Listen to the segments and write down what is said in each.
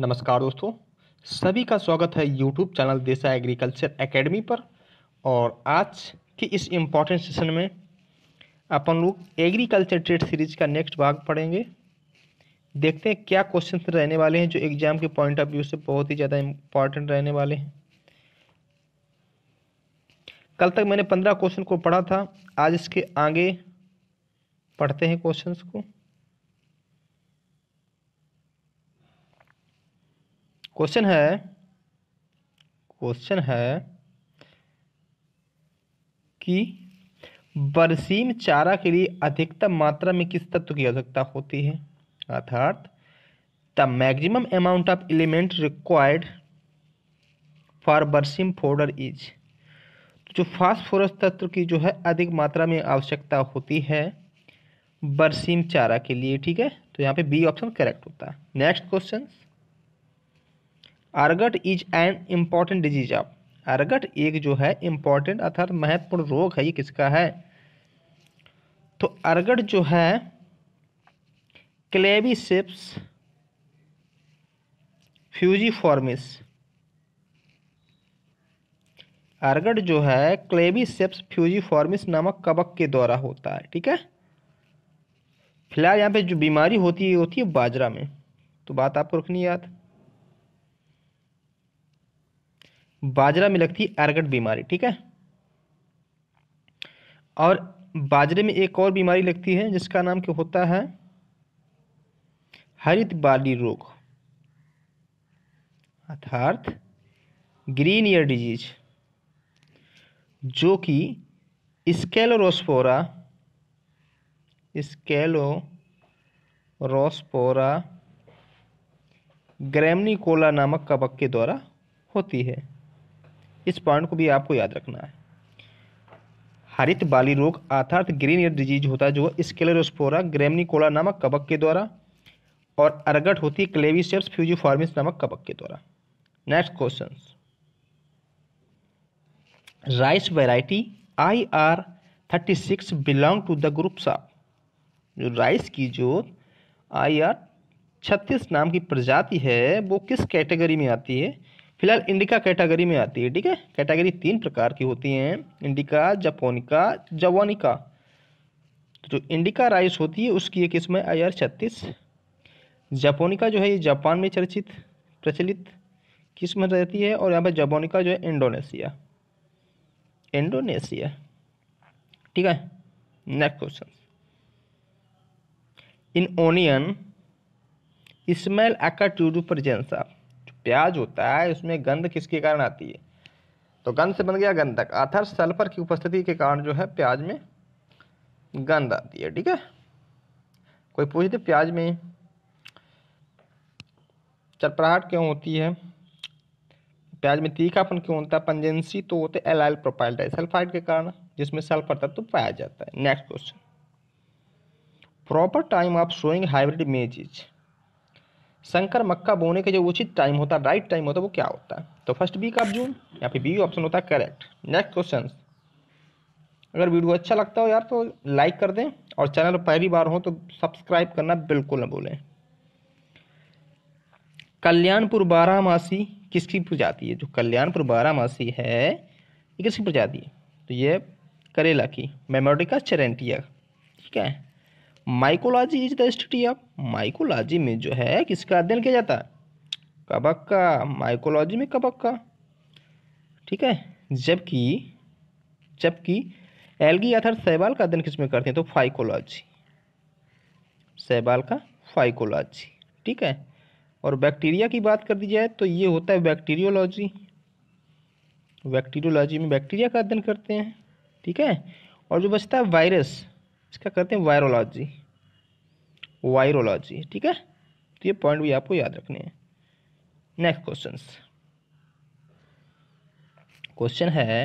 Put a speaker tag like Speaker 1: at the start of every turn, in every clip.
Speaker 1: नमस्कार दोस्तों सभी का स्वागत है यूट्यूब चैनल देसा एग्रीकल्चर एकेडमी पर और आज के इस इम्पॉर्टेंट सेशन में अपन लोग एग्रीकल्चर ट्रेड सीरीज का नेक्स्ट भाग पढ़ेंगे देखते हैं क्या क्वेश्चन रहने वाले हैं जो एग्जाम के पॉइंट ऑफ व्यू से बहुत ही ज़्यादा इम्पॉर्टेंट रहने वाले हैं कल तक मैंने पंद्रह क्वेश्चन को पढ़ा था आज इसके आगे पढ़ते हैं क्वेश्चंस को क्वेश्चन है क्वेश्चन है कि बरसीम चारा के लिए अधिकतम मात्रा में किस तत्व की आवश्यकता होती है अर्थात the maximum amount of element required for berseem fodder is तो जो फास्फोरस तत्व की जो है अधिक मात्रा में आवश्यकता होती है बरसीम चारा के लिए ठीक है तो यहाँ पे बी ऑप्शन करेक्ट होता है next question ergot is an important disease of ergot एक जो है इम्पॉर्टेंट अर्थात महत्वपूर्ण रोग है ये किसका है तो अर्गट जो है क्लेबिसिप्स फ्यूजीफॉर्मिस अर्गट जो है क्लेबिसेप्स फ्यूजीफॉर्मिस नामक कबक के द्वारा होता है ठीक है फिलहाल यहाँ पे जो बीमारी होती है होती है बाजरा में तो बात आपको रखनी याद बाजरा में लगती है अर्गट बीमारी ठीक है और बाजरे में एक और बीमारी लगती है जिसका नाम क्या होता है हरित बाली रोग अर्थात ग्रीन ईयर डिजीज जो कि स्केलोरोस्पोरा स्केलोरोस्पोरा ग्रैमनिकोला नामक कवक के द्वारा होती है इस पॉइंट को भी आपको याद रखना है हरित बाली रोग अर्थात ग्रीन ईयर डिजीज होता है जो स्केलेरोस्पोरा ग्रेमनिकोला नामक कबक के द्वारा और अर्गट होती है क्लेविशेप्स फ्यूजीफॉर्मिस नामक कबक के द्वारा next question rice variety I R thirty six belong to the group साफ जो राइस की जो आई आर छत्तीस नाम की प्रजाति है वो किस कैटेगरी में आती है फिलहाल इंडिका कैटेगरी में आती है ठीक है कैटेगरी तीन प्रकार की होती हैं इंडिका जापोनिका जवानिका तो जो इंडिका राइस होती है उसकी एक है आई आर छत्तीस जापोनिका जो है ये जापान में चर्चित प्रचलित किस्म रहती है और यहाँ पर जापोनिका जो है इंडोनेशिया इंडोनेशिया ठीक है next question in onion smell एकाट्यूडू प्रजेंसा प्याज होता है उसमें गंध किसके कारण आती है तो गंध से बन गया गंधक अर्थात सल्फर की उपस्थिति के कारण जो है प्याज में गंध आती है ठीक है कोई पूछ दे प्याज में चरपराहट क्यों होती है प्याज में तीखापन क्यों होता है पंजेंसी तो होते है एलाइल प्रोपाइल डाइसल्फाइड के कारण जिसमें सल्फर तत्व तो पाया जाता है next question proper time of sowing hybrid maize शंकर मक्का बोने के जो उचित टाइम होता है राइट टाइम होता है वो क्या होता है तो फर्स्ट वीक ऑफ जून या फिर बी ऑप्शन होता है करेक्ट नेक्स्ट क्वेश्चन अगर वीडियो अच्छा लगता हो यार तो लाइक कर दें और चैनल पर पहली बार हो तो सब्सक्राइब करना बिल्कुल ना भूलें कल्याणपुर बारहमासी किसकी प्रजाति है जो कल्याणपुर बारहमासी है ये किसकी प्रजाति है तो ये करेला की मेमोडिका चरेंटिया ठीक है mycology is the study of mycology में जो है किसका अध्ययन किया जाता है कबक का माइकोलॉजी में कबक का ठीक है जबकि जबकि एल्गी अथर सैबाल का अध्ययन किसमें करते हैं तो फाइकोलॉजी सैबाल का फाइकोलॉजी ठीक है और बैक्टीरिया की बात कर दी जाए तो ये होता है बैक्टीरियोलॉजी बैक्टीरियोलॉजी में बैक्टीरिया का अध्ययन करते हैं ठीक है और जो बचता है वायरस इसका कहते हैं वायरोलॉजी वायरोलॉजी ठीक है तो ये पॉइंट भी आपको याद रखने हैं नेक्स्ट क्वेश्चन क्वेश्चन है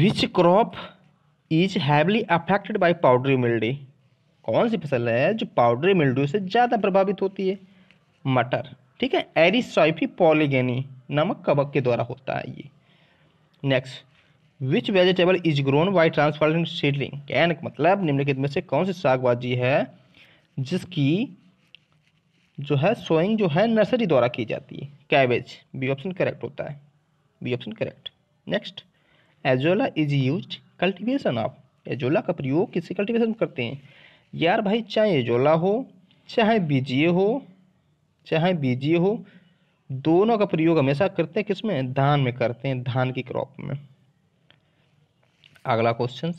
Speaker 1: which crop is heavily affected by powdery mildew कौन सी फसल है जो पाउडरी मिल्डी से ज़्यादा प्रभावित होती है मटर ठीक है एरिसॉइफी पॉलीगेनी नामक कवक के द्वारा होता है ये next which vegetable is grown by transforming seedling can मतलब निम्नलिखित में से कौन सी सागबाजी है जिसकी जो है सोइंग जो है नर्सरी द्वारा की जाती है कैबेज बी ऑप्शन करेक्ट होता है B option correct next azolla is use cultivation of azolla का प्रयोग किसी कल्टिवेशन में करते हैं यार भाई चाहे एजोला हो चाहे बीजिए हो चाहे बीजिए हो दोनों का प्रयोग हमेशा करते हैं किसमें धान में करते हैं धान की क्रॉप में अगला क्वेश्चन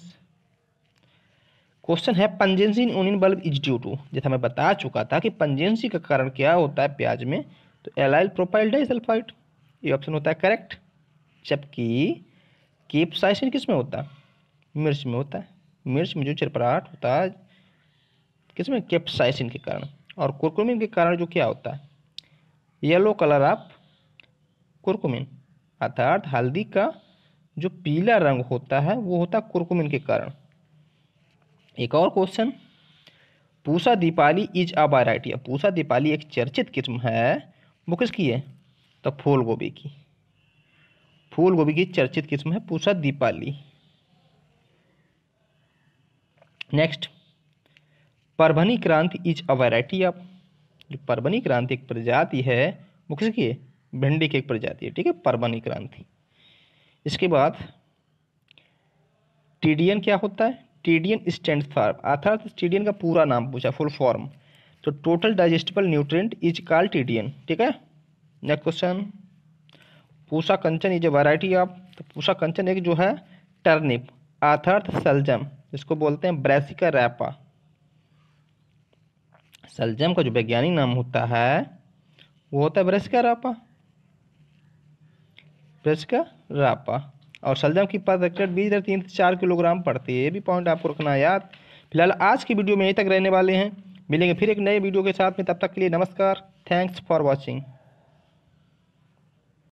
Speaker 1: क्वेश्चन है pungency in onion bulb is due to जैसा मैं बता चुका था कि पंजेंसी का कारण क्या होता है प्याज में तो एलाइल प्रोपाइल डाइसल्फाइड ये ऑप्शन होता है करेक्ट जबकि केपसाइसिन किस में होता है मिर्च में होता है मिर्च में जो चिरपराहट होता है किस में केपसाइसिन के कारण और कुरकुमिन के कारण जो क्या होता है येलो कलर ऑफ कुरकुमिन अर्थात हल्दी का जो पीला रंग होता है वो होता है कुरकुमिन के कारण एक और question Pusa Deepali is a variety Pusa Deepali एक चर्चित किस्म है वो किसकी है तो फूल गोभी की फूल गोभी की चर्चित किस्म है पूसा दीपाली नेक्स्ट परभनी क्रांति इज अ वैरायटी ऑफ जो परभनी क्रांति एक प्रजाति है वो किसकी है भिंडी की एक प्रजाति है ठीक है परभनी क्रांति इसके बाद टीडीएन क्या होता है टीडीएन स्टैंड फॉर अर्थात टीडीएन का पूरा नाम पूछा फुल फॉर्म तो total digestible nutrient is call TDN ठीक है next question Pusa Kanchan is a variety of तो पूसा कंचन एक जो है टर्निप अर्थात सलजम इसको बोलते हैं ब्रैसिका रैपा सलजम का जो वैज्ञानिक नाम होता है वो होता है ब्रैसिका रैपा ब्रज का रापा और सलजम की पर रखकर बीस दर तीन से चार किलोग्राम पड़ती है ये भी पॉइंट आपको रखना याद फिलहाल आज की वीडियो में यहीं तक रहने वाले हैं मिलेंगे फिर एक नए वीडियो के साथ में तब तक के लिए नमस्कार थैंक्स फॉर वॉचिंग